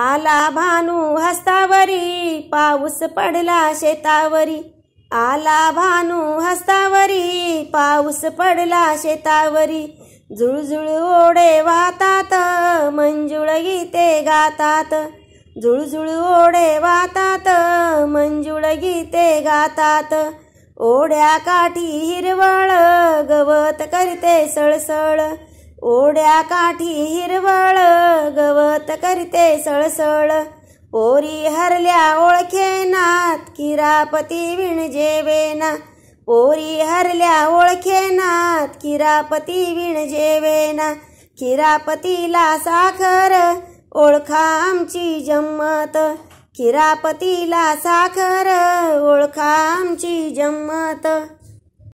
आला भानू हस्तावरी पाऊस पडला शेतावरी आला भानू हस्तावरी पाऊस पडला शेतावरी झुळझुळ ओढे वातात मंजुळ गीते गातात झुळझुळ ओढे वातात मंजुळ गीते गातात ओढ्या काठी हिरवळ गवत करते सळसळ ओढ्या काठी हिरवळ मत करीते सळसळ पोरी हरल्या ओळखे ओळखेनात किरापती विणजेवेना पोरी हरल्या ओळखे ओळखेनात किरापती विणजेवेना किरापतीला साखर ओळखा आमची जम्मत किरापतीला साखर ओळखा आमची जम्मत